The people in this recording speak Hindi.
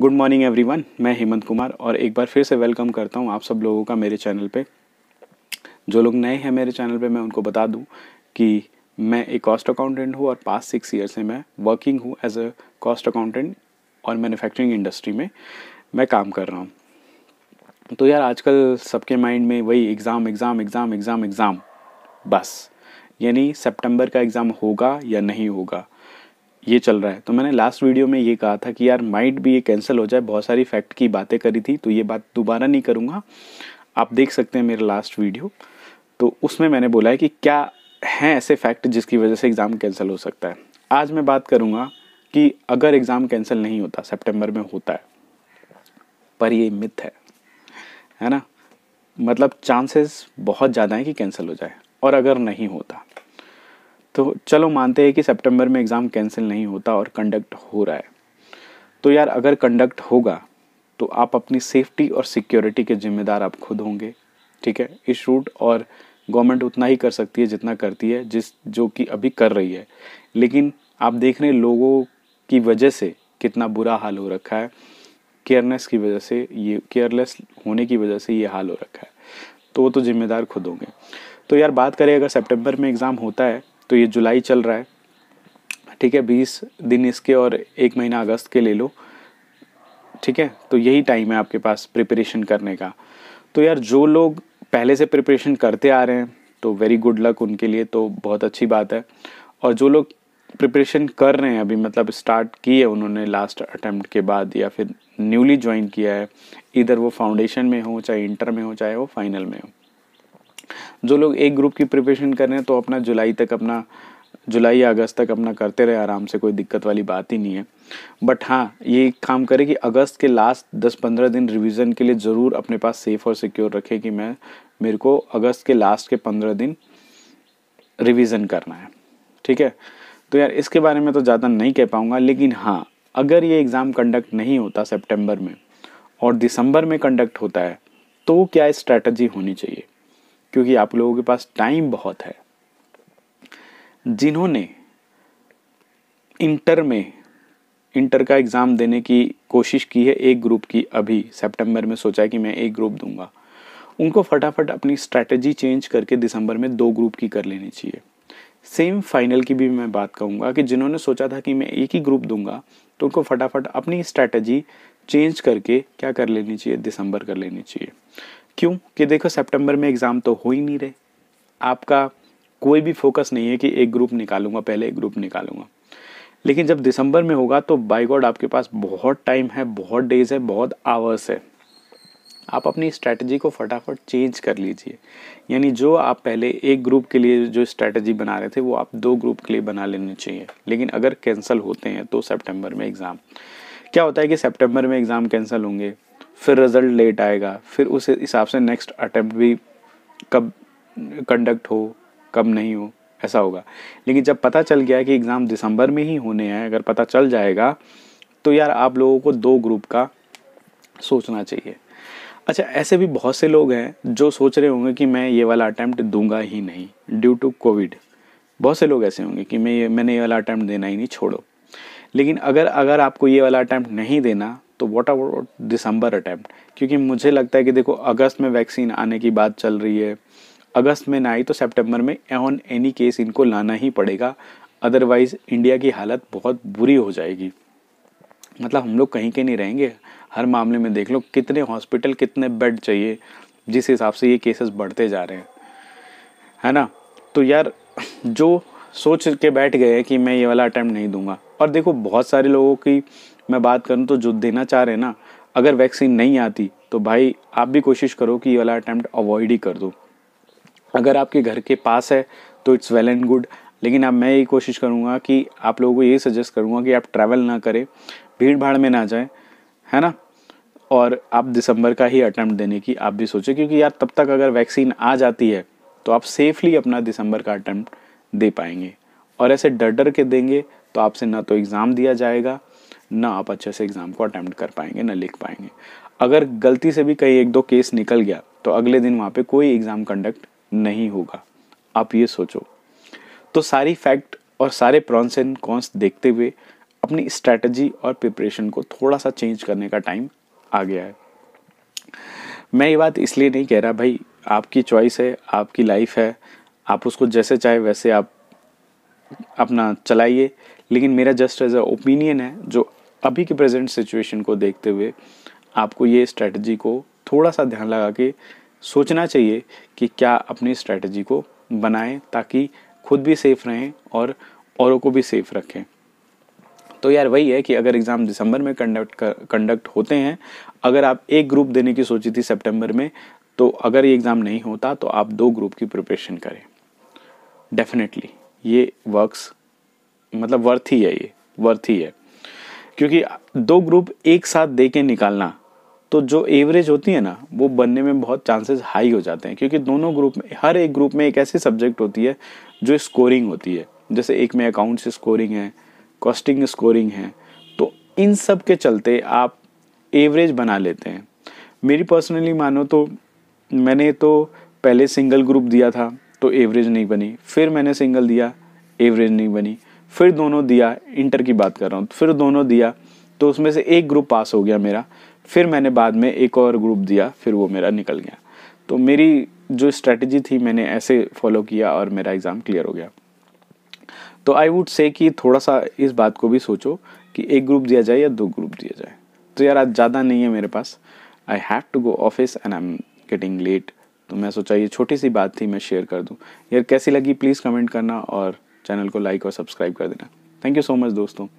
गुड मॉर्निंग एवरीवन मैं हेमंत कुमार और एक बार फिर से वेलकम करता हूँ आप सब लोगों का मेरे चैनल पे जो लोग नए हैं मेरे चैनल पे मैं उनको बता दूँ कि मैं एक कॉस्ट अकाउंटेंट हूँ और पास्ट सिक्स ईयर से मैं वर्किंग हूँ एज अ कॉस्ट अकाउंटेंट और मैन्युफैक्चरिंग इंडस्ट्री में मैं काम कर रहा हूँ तो यार आजकल सबके माइंड में वही exam exam exam exam exam बस यानी सितंबर का एग्ज़ाम होगा या नहीं होगा ये चल रहा है तो मैंने लास्ट वीडियो में ये कहा था कि यार माइट भी ये कैंसिल हो जाए बहुत सारी फैक्ट की बातें करी थी तो ये बात दोबारा नहीं करूँगा आप देख सकते हैं मेरा लास्ट वीडियो तो उसमें मैंने बोला है कि क्या हैं ऐसे फैक्ट जिसकी वजह से एग्ज़ाम कैंसिल हो सकता है आज मैं बात करूँगा कि अगर एग्ज़ाम कैंसिल नहीं होता सेप्टेम्बर में होता है पर ये मिथ है है ना मतलब चांसेस बहुत ज़्यादा हैं कि कैंसिल हो जाए और अगर नहीं होता तो चलो मानते हैं कि सितंबर में एग्ज़ाम कैंसिल नहीं होता और कंडक्ट हो रहा है तो यार अगर कंडक्ट होगा तो आप अपनी सेफ्टी और सिक्योरिटी के जिम्मेदार आप खुद होंगे ठीक है इस रूट और गवर्नमेंट उतना ही कर सकती है जितना करती है जिस जो कि अभी कर रही है लेकिन आप देख रहे हैं लोगों की वजह से कितना बुरा हाल हो रखा है केयरनेस की वजह से ये केयरलेस होने की वजह से ये हाल हो रखा है तो वो तो जिम्मेदार खुद होंगे तो यार बात करें अगर सितंबर में एग्ज़ाम होता है तो ये जुलाई चल रहा है ठीक है बीस दिन इसके और एक महीना अगस्त के ले लो ठीक है तो यही टाइम है आपके पास प्रिपरेशन करने का तो यार जो लोग पहले से प्रिपरेशन करते आ रहे हैं तो वेरी गुड लक उनके लिए तो बहुत अच्छी बात है और जो लोग प्रिपरेशन कर रहे हैं अभी मतलब स्टार्ट की है उन्होंने लास्ट अटेम्प्ट के बाद या फिर न्यूली ज्वाइन किया है इधर वो फाउंडेशन में हो चाहे इंटर में हो चाहे वो फाइनल में हो जो लोग एक ग्रुप की प्रिपरेशन कर रहे हैं तो अपना जुलाई तक अपना जुलाई या अगस्त तक अपना करते रहे आराम से कोई दिक्कत वाली बात ही नहीं है बट हाँ ये काम करे कि अगस्त के लास्ट दस पंद्रह दिन रिविजन के लिए ज़रूर अपने पास सेफ़ और सिक्योर रखें कि मैं मेरे को अगस्त के लास्ट के पंद्रह दिन रिविजन करना है ठीक है तो यार इसके बारे में तो ज़्यादा नहीं कह पाऊँगा लेकिन हाँ अगर ये एग्ज़ाम कंडक्ट नहीं होता सेप्टेम्बर में और दिसंबर में कंडक्ट होता है तो क्या स्ट्रैटेजी होनी चाहिए क्योंकि आप लोगों के पास टाइम बहुत है जिन्होंने इंटर में इंटर का एग्ज़ाम देने की कोशिश की है एक ग्रुप की अभी सितंबर में सोचा है कि मैं एक ग्रुप दूंगा उनको फटाफट अपनी स्ट्रैटेजी चेंज करके दिसंबर में दो ग्रुप की कर लेनी चाहिए सेम फाइनल की भी मैं बात कहूँगा कि जिन्होंने सोचा था कि मैं एक ही ग्रुप दूंगा तो उनको फटाफट अपनी स्ट्रैटेजी चेंज करके क्या कर लेनी चाहिए दिसंबर कर लेनी चाहिए क्यों कि देखो सितंबर में एग्ज़ाम तो हो ही नहीं रहे आपका कोई भी फोकस नहीं है कि एक ग्रुप निकालूंगा पहले एक ग्रुप निकालूंगा लेकिन जब दिसंबर में होगा तो बाय गॉड आपके पास बहुत टाइम है बहुत डेज है बहुत आवर्स है आप अपनी स्ट्रैटेजी को फटाफट चेंज कर लीजिए यानी जो आप पहले एक ग्रुप के लिए जो स्ट्रैटेजी बना रहे थे वो आप दो ग्रुप के लिए बना लेने चाहिए लेकिन अगर कैंसिल होते हैं तो सेप्टेम्बर में एग्ज़ाम क्या होता है कि सेप्टेम्बर में एग्ज़ाम कैंसिल होंगे फिर रिज़ल्ट लेट आएगा फिर उस हिसाब से नेक्स्ट अटैम्प्ट भी कब कंडक्ट हो कब नहीं हो ऐसा होगा लेकिन जब पता चल गया कि एग्ज़ाम दिसंबर में ही होने हैं अगर पता चल जाएगा तो यार आप लोगों को दो ग्रुप का सोचना चाहिए अच्छा ऐसे भी बहुत से लोग हैं जो सोच रहे होंगे कि मैं ये वाला अटैम्प्ट दूंगा ही नहीं ड्यू टू कोविड बहुत से लोग ऐसे होंगे कि मैं ये मैंने ये वाला अटैम्प्ट देना ही नहीं छोड़ो लेकिन अगर अगर आपको ये वाला अटैम्प्ट नहीं देना तो वॉट अबाउट दिसंबर अटैम्प्ट क्योंकि मुझे लगता है कि देखो अगस्त में वैक्सीन आने की बात चल रही है अगस्त में ना आई तो सेप्टेम्बर में ऑन एनी केस इनको लाना ही पड़ेगा अदरवाइज़ इंडिया की हालत बहुत बुरी हो जाएगी मतलब हम लोग कहीं के नहीं रहेंगे हर मामले में देख लो कितने हॉस्पिटल कितने बेड चाहिए जिस हिसाब से ये केसेस बढ़ते जा रहे हैं है ना तो यार जो सोच के बैठ गए कि मैं ये वाला अटैम्प्ट नहीं दूंगा और देखो बहुत सारे लोगों की मैं बात करूँ तो जो देना चाह रहे ना अगर वैक्सीन नहीं आती तो भाई आप भी कोशिश करो कि ये वाला अटैम्प्ट अवॉइड ही कर दो अगर आपके घर के पास है तो इट्स वेल एंड गुड लेकिन अब मैं यही कोशिश करूँगा कि आप लोगों को ये सजेस्ट करूँगा कि आप ट्रैवल ना करें भीड़ भाड़ में ना जाए है ना और आप दिसंबर का ही अटैम्प्ट देने की आप भी सोचें क्योंकि यार तब तक अगर वैक्सीन आ जाती है तो आप सेफली अपना दिसंबर का अटैम्प्ट दे पाएंगे और ऐसे डर डर के देंगे तो आपसे ना तो एग्ज़ाम दिया जाएगा ना आप अच्छे से एग्ज़ाम को अटैम्प्ट कर पाएंगे ना लिख पाएंगे अगर गलती से भी कहीं एक दो केस निकल गया तो अगले दिन वहाँ पे कोई एग्ज़ाम कंडक्ट नहीं होगा आप ये सोचो तो सारी फैक्ट और सारे प्रॉन्स एंड कॉन्स देखते हुए अपनी स्ट्रैटेजी और प्रिपरेशन को थोड़ा सा चेंज करने का टाइम आ गया है मैं ये बात इसलिए नहीं कह रहा भाई आपकी चॉइस है आपकी लाइफ है आप उसको जैसे चाहे वैसे आप अपना चलाइए लेकिन मेरा जस्ट एज अ ओपिनियन है जो अभी के प्रेजेंट सिचुएशन को देखते हुए आपको ये स्ट्रैटेजी को थोड़ा सा ध्यान लगा के सोचना चाहिए कि क्या अपनी स्ट्रैटेजी को बनाएं ताकि खुद भी सेफ रहें और औरों को भी सेफ रखें तो यार वही है कि अगर एग्ज़ाम दिसंबर में कंडक्ट कंडक्ट होते हैं अगर आप एक ग्रुप देने की सोची थी सितंबर में तो अगर ये एग्ज़ाम नहीं होता तो आप दो ग्रुप की प्रिपरेशन करें डेफिनेटली ये वर्क्स मतलब वर्थ ही है ये वर्थ ही है क्योंकि दो ग्रुप एक साथ दे के निकालना तो जो एवरेज होती है ना वो बनने में बहुत चांसेस हाई हो जाते हैं क्योंकि दोनों ग्रुप में हर एक ग्रुप में एक ऐसी सब्जेक्ट होती है जो स्कोरिंग होती है जैसे एक में अकाउंट्स स्कोरिंग है कॉस्टिंग स्कोरिंग है तो इन सब के चलते आप एवरेज बना लेते हैं मेरी पर्सनली मानो तो मैंने तो पहले सिंगल ग्रुप दिया था तो एवरेज नहीं बनी फिर मैंने सिंगल दिया एवरेज नहीं बनी फिर दोनों दिया इंटर की बात कर रहा हूँ तो फिर दोनों दिया तो उसमें से एक ग्रुप पास हो गया मेरा फिर मैंने बाद में एक और ग्रुप दिया फिर वो मेरा निकल गया तो मेरी जो स्ट्रैटेजी थी मैंने ऐसे फॉलो किया और मेरा एग्ज़ाम क्लियर हो गया तो आई वुड से कि थोड़ा सा इस बात को भी सोचो कि एक ग्रुप दिया जाए या दो ग्रुप दिया जाए तो यार आज ज़्यादा नहीं है मेरे पास I have to go office and I am getting late तो मैं सोचा ये छोटी सी बात थी मैं शेयर कर दूँ यार कैसी लगी प्लीज़ कमेंट करना और चैनल को लाइक और सब्सक्राइब कर देना थैंक यू सो मच दोस्तों